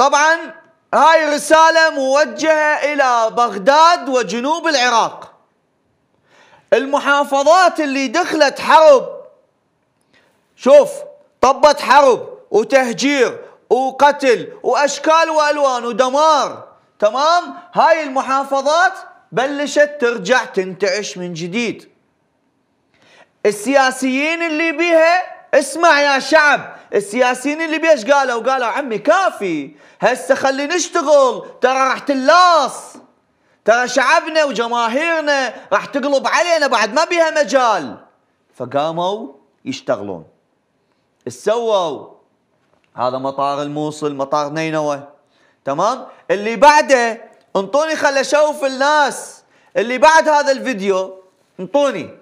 طبعا هاي رسالة موجهة إلى بغداد وجنوب العراق المحافظات اللي دخلت حرب شوف طبت حرب وتهجير وقتل وأشكال وألوان ودمار تمام هاي المحافظات بلشت ترجع تنتعش من جديد السياسيين اللي بيها اسمع يا شعب السياسيين اللي بيش قالوا قالوا عمي كافي هسه خلي نشتغل ترى راح تلاص ترى شعبنا وجماهيرنا راح تقلب علينا بعد ما بيها مجال فقاموا يشتغلون سووا هذا مطار الموصل مطار نينوى تمام اللي بعده انطوني خل اشوف الناس اللي بعد هذا الفيديو انطوني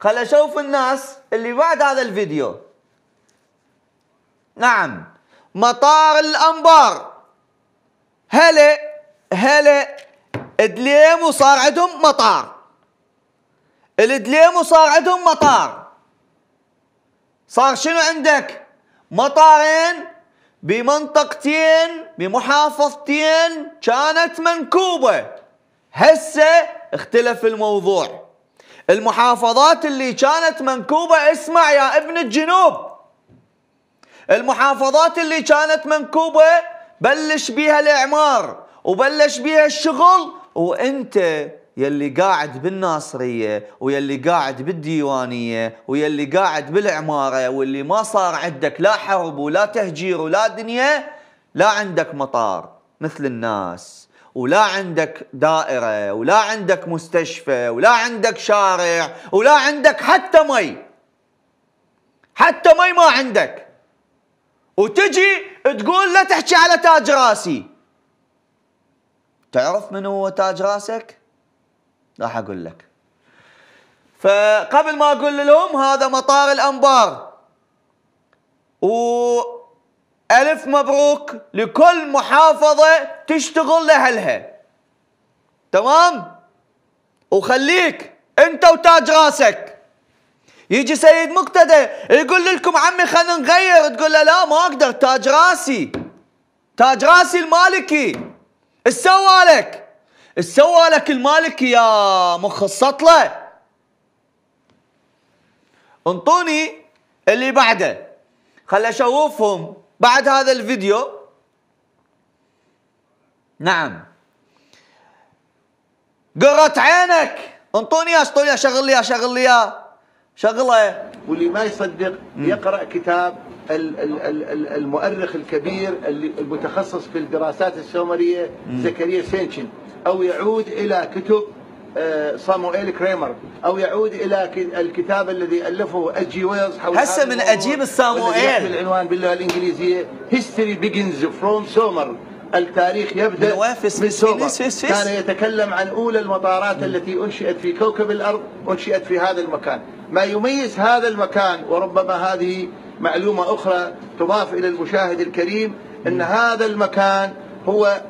خل اشوف الناس اللي بعد هذا الفيديو نعم مطار الانبار هلا هلا دليم وصار عندهم مطار الدليم وصار عندهم مطار صار شنو عندك مطارين بمنطقتين بمحافظتين كانت منكوبة هسه اختلف الموضوع المحافظات اللي كانت منكوبة اسمع يا ابن الجنوب المحافظات اللي كانت منكوبة بلش بيها الإعمار وبلش بيها الشغل وانت يلي قاعد بالناصرية ويلي قاعد بالديوانية ويلي قاعد بالعمارة واللي ما صار عندك لا حرب ولا تهجير ولا دنيا لا عندك مطار مثل الناس ولا عندك دائرة ولا عندك مستشفى ولا عندك شارع ولا عندك حتى مي حتى مي ما عندك وتجي تقول لا تحكي على تاج راسي تعرف من هو تاج راسك راح اقول لك فقبل ما اقول لهم هذا مطار الانبار و ألف مبروك لكل محافظة تشتغل لأهلها تمام وخليك أنت وتاج راسك يجي سيد مقتدى يقول لكم عمي خلينا نغير تقول له لا ما أقدر تاج راسي تاج راسي المالكي السوى لك السوى لك المالكي يا مخصط له انطوني اللي بعده خل اشوفهم بعد هذا الفيديو نعم قرت عينك انطوني اياه انطوني اياه شغل لي شغل لي شغله واللي ما يصدق يقرا كتاب المؤرخ الكبير المتخصص في الدراسات السومريه زكريا سينشن او يعود الى كتب آه، صاموئيل كريمر او يعود الى الكتاب الذي الفه اجي ويلز حول هسه من اجيب الصاموئيل العنوان باللغه الانجليزيه هيستوري بيجنز فروم سومر التاريخ يبدا من سومر كان يتكلم عن اولى المطارات التي انشئت في كوكب الارض انشئت في هذا المكان ما يميز هذا المكان وربما هذه معلومه اخرى تضاف الى المشاهد الكريم ان هذا المكان هو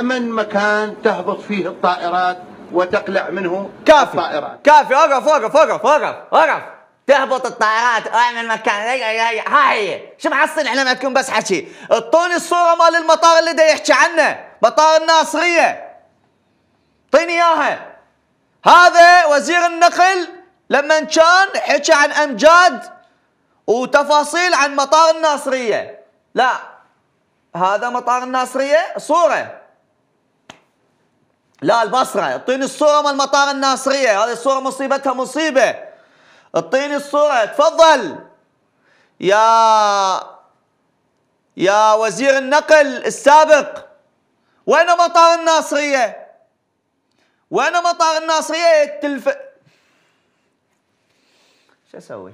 امن مكان تهبط فيه الطائرات وتقلع منه كافي الطائرات كافي وقف وقف وقف وقف وقف تهبط الطائرات اعمل مكان هي هي هي شو محصل احنا ما تكون بس حكي اعطوني الصوره مال المطار اللي دا يحكي عنه مطار الناصريه اعطيني اياها هذا وزير النقل لما كان حكى عن امجاد وتفاصيل عن مطار الناصريه لا هذا مطار الناصريه صوره لا البصرة اعطيني الصورة مال مطار الناصرية هذه الصورة مصيبتها مصيبة اعطيني الصورة تفضل يا يا وزير النقل السابق وين مطار الناصرية وين مطار الناصرية التلف شو اسوي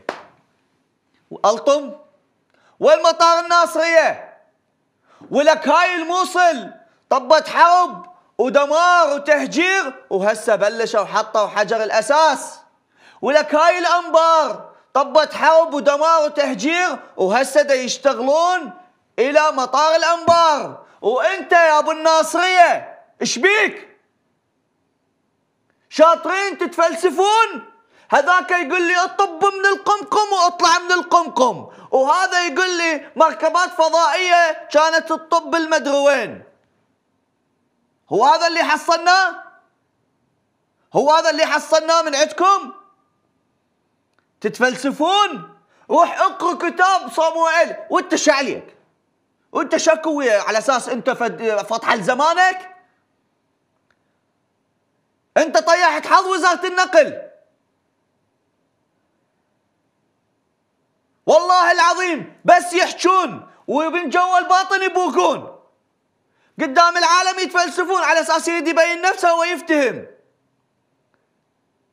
الطم وين مطار الناصرية ولك هاي الموصل طبت حرب ودمار وتهجير وهسه بلشوا حطوا حجر الاساس ولك هاي الانبار طبت حرب ودمار وتهجير وهسه دا يشتغلون الى مطار الانبار وانت يا ابو الناصريه ايش بيك؟ شاطرين تتفلسفون هذاك يقول لي اطب من القمقم واطلع من القمقم وهذا يقول لي مركبات فضائيه كانت تطب المدري وين هو هذا اللي حصلناه هو هذا اللي حصلناه من عندكم تتفلسفون روح اقرا كتاب صموئيل وانت شعليك وانت شكو على اساس انت فتح لزمانك انت طيحت حظ وزاره النقل والله العظيم بس يحجون ومن جوا الباطن يبوكون قدام العالم يتفلسفون على اساس يريد يبين نفسه ويفتهم